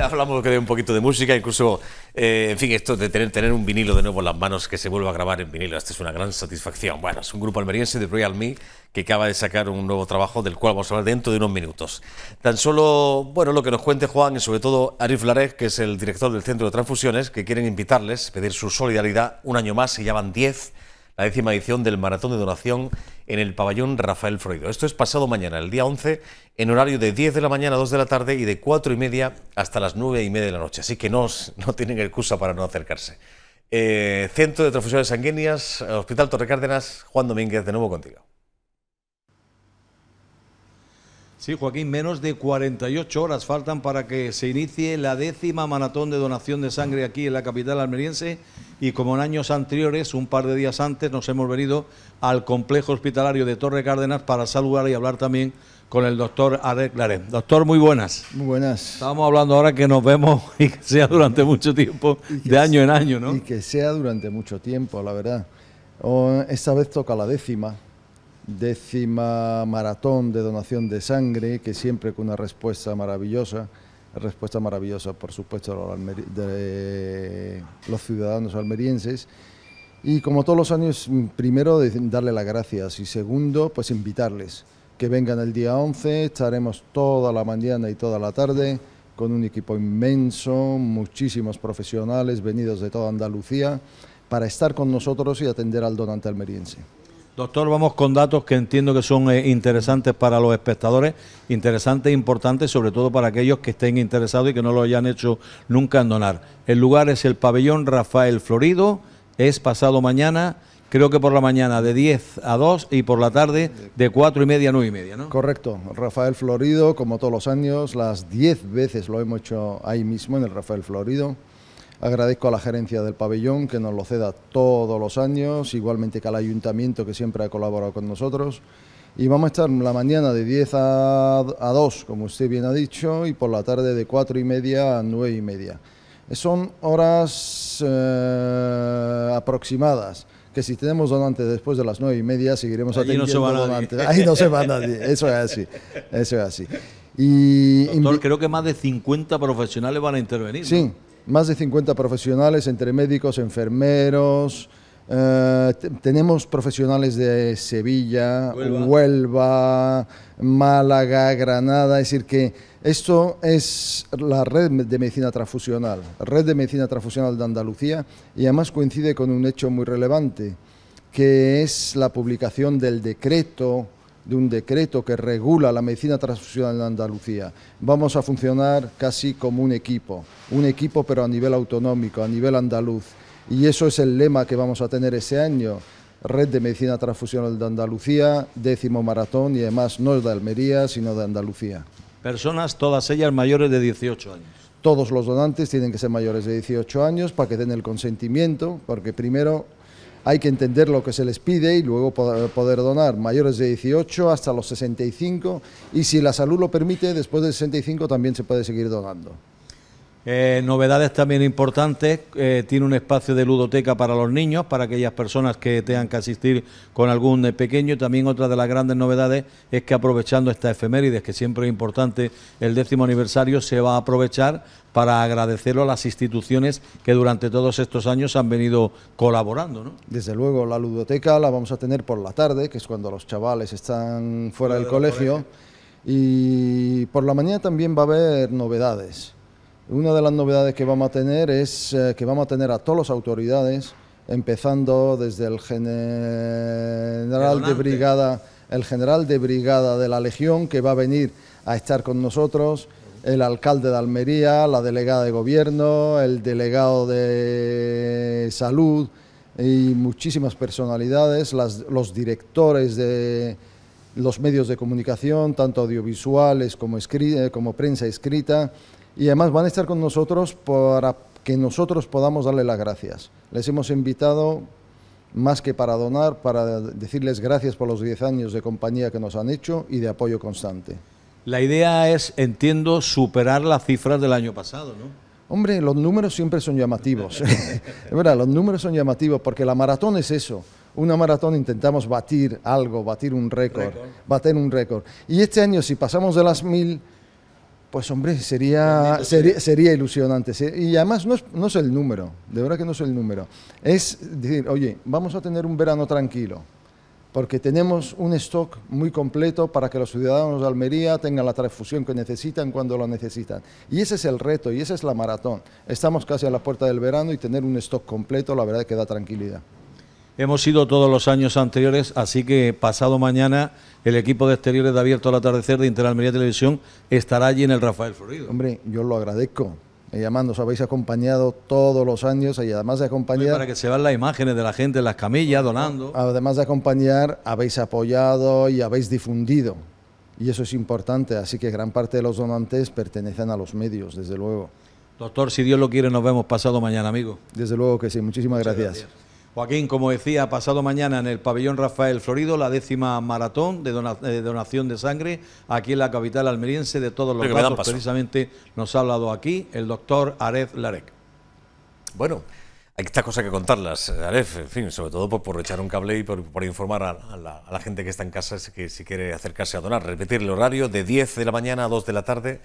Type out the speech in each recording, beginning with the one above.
hablamos de un poquito de música, incluso, eh, en fin, esto de tener, un vinilo de nuevo en las manos que se vuelva a grabar en vinilo, esta es una gran satisfacción. Bueno, es un grupo almeriense de Royal Me que acaba de sacar un nuevo trabajo del cual vamos a hablar dentro de unos minutos. Tan solo, bueno, lo que nos cuente Juan y sobre todo Arif Larez, que es el director del Centro de Transfusiones, que quieren invitarles, pedir su solidaridad un año más, se llaman 10 la décima edición del Maratón de Donación en el pabellón Rafael Freudo. Esto es pasado mañana, el día 11, en horario de 10 de la mañana a 2 de la tarde y de 4 y media hasta las 9 y media de la noche. Así que no, no tienen excusa para no acercarse. Eh, Centro de Transfusiones Sanguíneas, Hospital Torre Cárdenas, Juan Domínguez, de nuevo contigo. Sí, Joaquín, menos de 48 horas faltan para que se inicie la décima maratón de donación de sangre aquí en la capital almeriense y como en años anteriores, un par de días antes, nos hemos venido al complejo hospitalario de Torre Cárdenas para saludar y hablar también con el doctor Alec Doctor, muy buenas. Muy buenas. Estamos hablando ahora que nos vemos y que sea durante mucho tiempo, de año en año, ¿no? Y que sea durante mucho tiempo, la verdad. esta vez toca la décima, décima maratón de donación de sangre, que siempre con una respuesta maravillosa respuesta maravillosa, por supuesto, de los ciudadanos almerienses. Y como todos los años, primero darle las gracias y segundo, pues invitarles que vengan el día 11, estaremos toda la mañana y toda la tarde con un equipo inmenso, muchísimos profesionales venidos de toda Andalucía, para estar con nosotros y atender al donante almeriense. Doctor, vamos con datos que entiendo que son eh, interesantes para los espectadores, interesantes e importantes, sobre todo para aquellos que estén interesados y que no lo hayan hecho nunca en donar. El lugar es el pabellón Rafael Florido, es pasado mañana, creo que por la mañana de 10 a 2 y por la tarde de 4 y media a 9 y media, ¿no? Correcto, Rafael Florido, como todos los años, las 10 veces lo hemos hecho ahí mismo en el Rafael Florido Agradezco a la gerencia del pabellón que nos lo ceda todos los años, igualmente que al ayuntamiento que siempre ha colaborado con nosotros. Y vamos a estar la mañana de 10 a, 2, como usted bien ha dicho, y por la tarde de 4 y media a 9 y media. Eh, son horas eh, aproximadas que si tenemos donantes después de las 9 y media seguiremos atendiendo donantes. Ahí no se va nadie, eso es así, eso es así. Y Doctor, creo que más de 50 profesionales van a intervenir. Sí, más de 50 profesionales entre médicos, enfermeros, eh, tenemos profesionales de Sevilla, Huelva. Málaga, Granada, es decir que esto es la red de medicina transfusional, red de medicina transfusional de Andalucía y además coincide con un hecho muy relevante, que es la publicación del decreto de un decreto que regula la medicina transfusional en Andalucía. Vamos a funcionar casi como un equipo, un equipo pero a nivel autonómico, a nivel andaluz. Y eso es el lema que vamos a tener ese año. Red de Medicina Transfusional de Andalucía, décimo maratón y además no es de Almería, sino de Andalucía. Personas, todas ellas mayores de 18 años. Todos los donantes tienen que ser mayores de 18 años para que den el consentimiento, porque primero hay que entender lo que se les pide y luego poder donar mayores de 18 hasta los 65 y si la salud lo permite, después de 65 también se puede seguir donando. Eh, novedades también importantes, eh, tiene un espacio de ludoteca para los niños, para aquellas personas que tengan que asistir con algún pequeño. También otra de las grandes novedades es que aprovechando esta efemérides, que siempre es importante, el décimo aniversario se va a aprovechar para agradecerlo a las instituciones que durante todos estos años han venido colaborando. Desde luego, la ludoteca la vamos a tener por la tarde, que es cuando los chavales están fuera, del, colegio, y por la mañana también va a haber novedades. Una de las novedades que vamos a tener es eh, que vamos a tener a todas las autoridades, empezando desde el general de brigada, el general de brigada de la Legión, que va a venir a estar con nosotros, el alcalde de Almería, la delegada de gobierno, el delegado de salud y muchísimas personalidades, los directores de los medios de comunicación, tanto audiovisuales como, eh, como prensa escrita, y además van a estar con nosotros para que nosotros podamos darle las gracias. Les hemos invitado más que para donar, para decirles gracias por los 10 años de compañía que nos han hecho y de apoyo constante. La idea es, entiendo, superar las cifras del año pasado, ¿no? Hombre, los números siempre son llamativos. es verdad, los números son llamativos porque la maratón es eso. Una maratón intentamos batir algo, batir un récord, batir un récord. Y este año, si pasamos de las mil, pues hombre, sería, sería, ilusionante. Y además no es, no es, el número, de verdad que no es el número. Es decir, oye, vamos a tener un verano tranquilo, porque tenemos un stock muy completo para que los ciudadanos de Almería tengan la transfusión que necesitan cuando lo necesitan. Y ese es el reto y esa es la maratón. Estamos casi a la puerta del verano y tener un stock completo, la verdad que da tranquilidad hemos ido todos los años anteriores, así que pasado mañana el equipo de exteriores de Abierto al Atardecer de Interalmería Televisión estará allí en el Rafael Florido. Hombre, yo lo agradezco. Y llamando os habéis acompañado todos los años y además de acompañar... Para que se vean las imágenes de la gente en las camillas donando. Además de acompañar, habéis apoyado y habéis difundido. Y eso es importante, así que gran parte de los donantes pertenecen a los medios, desde luego. Doctor, si Dios lo quiere, nos vemos pasado mañana, amigo. Desde luego que sí, muchísimas gracias. Joaquín, como decía, pasado mañana en el pabellón Rafael Florido, la décima maratón de, eh, donación de sangre aquí en la capital almeriense, de todos los grados. precisamente nos ha hablado aquí el doctor Arez Larek. Bueno, hay estas cosas que contarlas, Arez, en fin, sobre todo por, echar un cable y por, informar a, la, gente que está en casa que si quiere acercarse a donar. Repetir el horario de 10 de la mañana a 2 de la tarde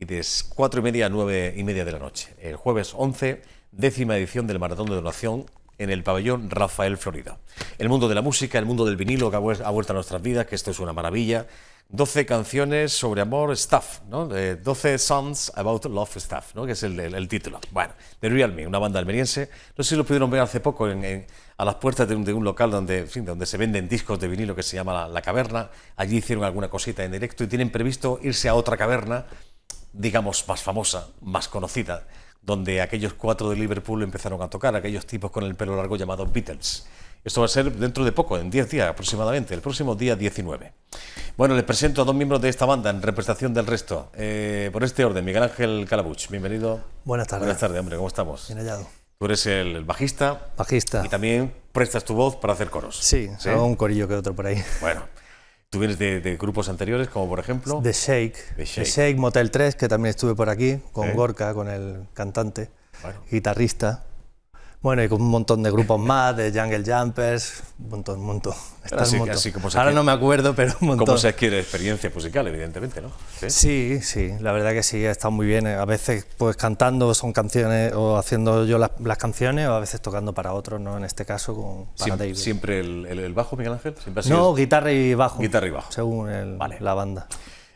y de 4 y media a 9 y media de la noche. El jueves 11, décima edición del Maratón de Donación en el pabellón Rafael Florida. El mundo de la música, el mundo del vinilo que ha vuelto a nuestras vidas, que esto es una maravilla. 12 canciones sobre amor, Stuff, ¿no? doce 12 Songs About Love Stuff, ¿no? Que es el, título. Bueno, The Real Me, una banda almeriense. No sé si lo pudieron ver hace poco en, a las puertas de un, local donde, fin, donde se venden discos de vinilo que se llama la Caverna. Allí hicieron alguna cosita en directo y tienen previsto irse a otra caverna, digamos, más famosa, más conocida donde aquellos cuatro de Liverpool empezaron a tocar, aquellos tipos con el pelo largo llamados Beatles. Esto va a ser dentro de poco, en 10 días aproximadamente, el próximo día 19. Bueno, les presento a dos miembros de esta banda en representación del resto. Eh, por este orden, Miguel Ángel Calabuch, bienvenido. Buenas tardes. Buenas tardes, hombre, ¿cómo estamos? Bien hallado. Tú eres el bajista. Bajista. Y también prestas tu voz para hacer coros. Sí, ¿sí? un corillo que otro por ahí. Bueno. Tú de, grupos anteriores, como por ejemplo... The Shake. The Shake. Motel 3, que también estuve por aquí, con Gorka, con el cantante, guitarrista. Bueno, y con un montón de grupos más, de Jungle Jumpers, un montón, un montón. Ahora no me acuerdo, pero un montón. Como se adquiere experiencia musical, evidentemente, ¿no? ¿Sí? sí, la verdad que sí, está muy bien. A veces pues cantando son canciones o haciendo yo las, canciones o a veces tocando para otros, ¿no? En este caso con, ¿Siempre el, bajo, Miguel Ángel? no, guitarra y bajo. Guitarra y bajo. Según la banda.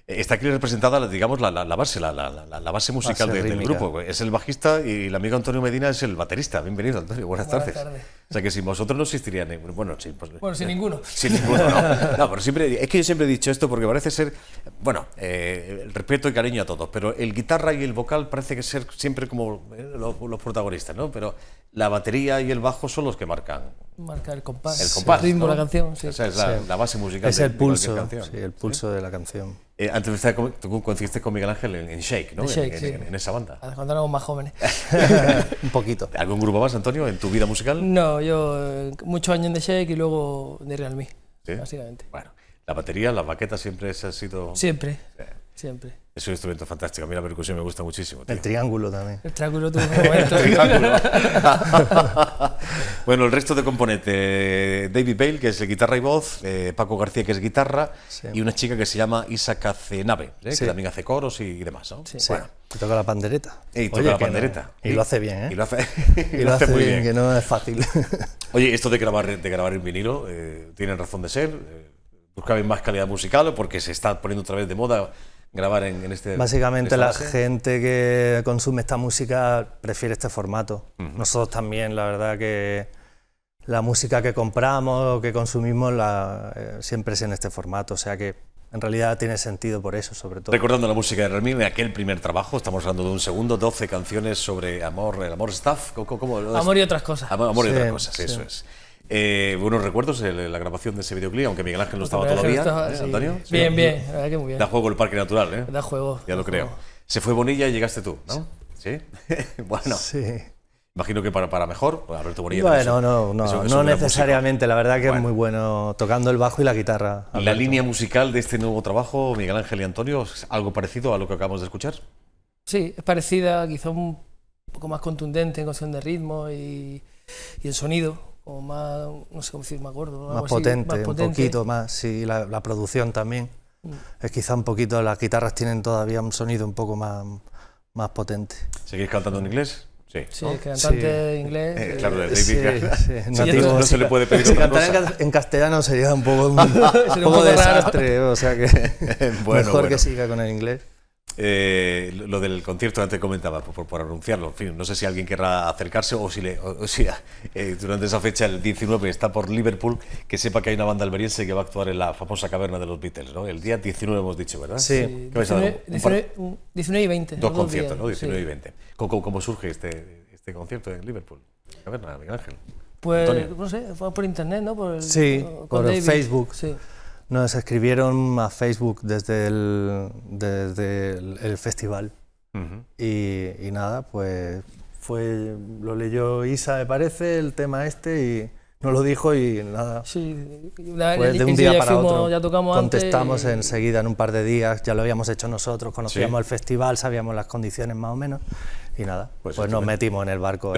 Está aquí representada, digamos, la, base, la, base musical del grupo. Es el bajista y el amigo Antonio Medina es el baterista. Bienvenido, Antonio. Buenas, Buenas tardes. O sea que si vosotros no existiría Bueno, sí, pues, bueno, sin ninguno. Sin ninguno, no. pero siempre, es que yo siempre he dicho esto porque parece ser... Bueno, eh, el respeto y cariño a todos, pero el guitarra y el vocal parece que ser siempre como eh, los, protagonistas, ¿no? Pero la batería y el bajo son los que marcan. Marca el compás, el, compás, el ritmo de la canción. Sí. O sea, es la, base musical. Es el pulso, de sí, el pulso de la canción. Eh, antes tú coincidiste con Miguel Ángel en, Shake, ¿no? Shake, en, sí. en, esa banda. Cuando éramos más jóvenes. Un poquito. ¿Algún grupo más, Antonio, en tu vida musical? No, yo eh, muchos años de Shake y luego de Real Me, ¿Sí? básicamente. Bueno, la batería, las baquetas siempre se ha sido... Siempre. Es un instrumento fantástico. A mí la percusión me gusta muchísimo. El triángulo también. El triángulo tuvo el triángulo. bueno, el resto de componentes. David Bale, que es guitarra y voz. Eh, Paco García, que es guitarra. Y una chica que se llama Isa Cacenave, eh, que también hace coros y demás. ¿no? toca la pandereta. Y toca la pandereta. Y, lo hace bien, ¿eh? Y lo hace, muy bien, que no es fácil. Oye, esto de grabar, de grabar en vinilo eh, tiene razón de ser. Eh, buscaban más calidad musical porque se está poniendo otra vez de moda grabar en, este... Básicamente la gente que consume esta música prefiere este formato. Nosotros también, la verdad que la música que compramos o que consumimos la, eh, siempre es en este formato, o sea que en realidad tiene sentido por eso, sobre todo. Recordando la música de en aquel primer trabajo, estamos hablando de un segundo, 12 canciones sobre amor, el amor staff, ¿cómo, Amor y otras cosas. Amor, y otras cosas, eso es. Eh, buenos recuerdos la grabación de ese videoclip, aunque Miguel Ángel no estaba todavía. ¿eh, Antonio, Bien, bien, la verdad que muy bien. Da juego el Parque Natural, ¿eh? Da juego. Ya lo creo. Se fue Bonilla y llegaste tú, ¿no? Sí. bueno. Sí. Imagino que para, para mejor, Alberto Bonilla. Bueno, no, no, no, necesariamente. La verdad que es muy bueno tocando el bajo y la guitarra. La línea musical de este nuevo trabajo, Miguel Ángel y Antonio, ¿es algo parecido a lo que acabamos de escuchar? Sí, es parecida, quizá un poco más contundente en cuestión de ritmo y, y el sonido o más, no sé cómo decir, más gordo. Más, potente, un poquito más, sí, la, producción también. Mm. Es quizá un poquito, las guitarras tienen todavía un sonido un poco más, más potente. ¿Seguís cantando en inglés? Sí, cantante sí. inglés. Eh, eh, claro, de sí, no, se le puede pedir. Si cantar en castellano sería un poco, un, poco, desastre, o sea que mejor que siga con el inglés. Eh, lo del concierto antes comentaba, por, por, anunciarlo. En fin, no sé si alguien querrá acercarse o si, eh, durante esa fecha, el 19, está por Liverpool, que sepa que hay una banda alberiense que va a actuar en la famosa caverna de los Beatles, ¿no? El día 19 hemos dicho, ¿verdad? Sí. 19, y 20. Dos conciertos, ¿no? 19 y 20. ¿Cómo, surge este, este concierto en Liverpool? Caverna, Miguel Ángel. Pues, no sé, fue por internet, ¿no? Por sí, por, Facebook. Sí. Nos escribieron a Facebook desde el, desde el, festival y, nada, pues fue, lo leyó Isa, me parece, el tema este y nos lo dijo y nada. Sí, de un día para otro. Ya tocamos contestamos antes enseguida en un par de días, ya lo habíamos hecho nosotros, conocíamos el festival, sabíamos las condiciones más o menos y nada, pues, pues nos metimos en el barco.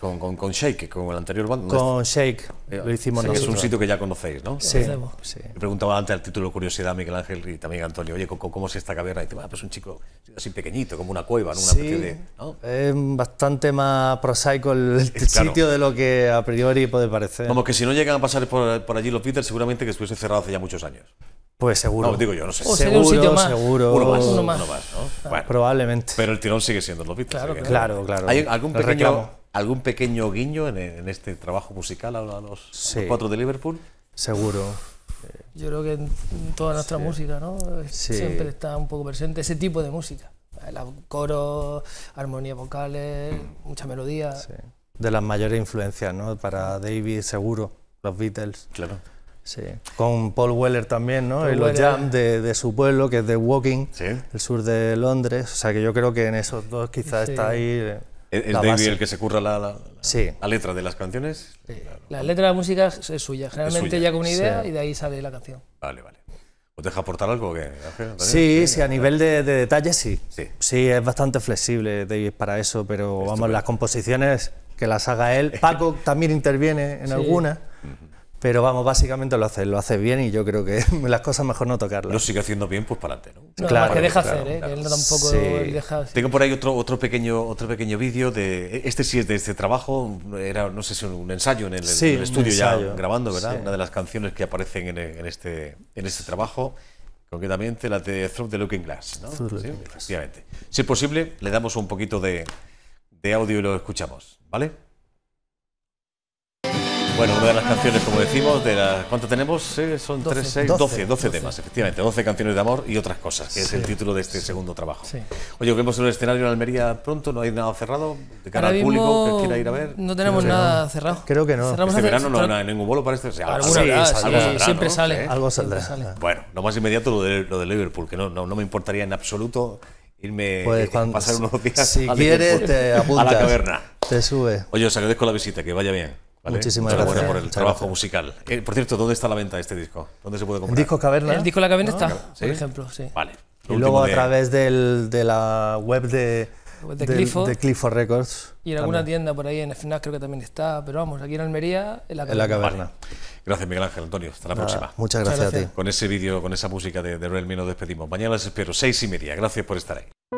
con, Shake, con el anterior banco Con Shake, eh, lo hicimos nosotros. Es un sitio que ya conocéis, ¿no? Sí. sí. preguntaba antes al título Curiosidad Miguel Ángel y también Antonio, oye, ¿cómo, es esta caverna? Y te va ah, pues un chico así pequeñito, como una cueva, ¿no? Una sí, Es bastante más prosaico el, sitio de lo que a priori puede parecer. Vamos, que si no llegan a pasar por, por allí los Peter seguramente que estuviese cerrado hace ya muchos años. Pues seguro. No, digo yo, no sé. seguro, un más. seguro. Uno más. Uno más, ¿no? Ah, probablemente. Pero el tirón sigue siendo los Beatles. Claro, claro, claro. ¿Hay algún pequeño, algún pequeño guiño en, este trabajo musical a los, cuatro de Liverpool? Seguro. Yo creo que en toda nuestra música, ¿no? Siempre está un poco presente ese tipo de música. Coros, armonías vocales, mucha melodía. De las mayores influencias, ¿no? Para David, seguro, los Beatles. Claro. Con Paul Weller también, ¿no? y los Jam de, su pueblo, que es de Woking, el sur de Londres. O sea, que yo creo que en esos dos quizás está ahí. Eh, ¿Es, David el que se curra la, letra de las canciones? La letra de la música es suya. Generalmente ya con una idea y de ahí sale la canción. Vale, vale. ¿Os deja aportar algo? Que, sí, sí, a nivel de, de detalles sí. sí. es bastante flexible David para eso, pero vamos, las composiciones que las haga él. Paco también interviene en algunas. Pero vamos, básicamente lo hace, lo hace bien y yo creo que las cosas mejor no tocarlas. Lo sigue haciendo bien, pues para adelante, ¿no? claro. que deja hacer, ¿eh? él deja... Tengo por ahí otro, otro pequeño, otro pequeño vídeo de... Este sí es de este trabajo, era, no sé si un ensayo en el, estudio ya grabando, ¿verdad? Una de las canciones que aparecen en, este, en este trabajo, concretamente la de Through the Looking Glass, ¿no? Si es posible, le damos un poquito de audio y lo escuchamos, ¿vale? Bueno, una de las canciones, como decimos, de ¿cuánto tenemos? son tres, 12, 12, temas, efectivamente, 12 canciones de amor y otras cosas, que es el título de este segundo trabajo. Oye, vemos el escenario en Almería pronto, no hay nada cerrado, de cara al público que quiera ir a ver. No tenemos nada cerrado. Creo que no. este verano no hay ningún vuelo para ah, este. siempre sale. Algo saldrá. Bueno, lo más inmediato lo de, lo de Liverpool, que no, me importaría en absoluto irme pues, eh, a pasar unos días la caverna. Te sube. Oye, os agradezco la visita, que vaya bien. Muchísimas gracias. por el trabajo musical. Eh, por cierto, ¿dónde está la venta de este disco? ¿Dónde se puede comprar? El disco Caverna. El disco La Caverna ah, está, por ejemplo, sí. Vale. y luego a través de la web de, de, Clifford, Records. Y en alguna tienda por ahí, en final creo que también está, pero vamos, aquí en Almería, en la caverna. En la caverna. Gracias Miguel Ángel, Antonio, hasta la próxima. Muchas gracias, a ti. Con ese vídeo, con esa música de, de Realme nos despedimos. Mañana les espero, seis y media. Gracias por estar ahí.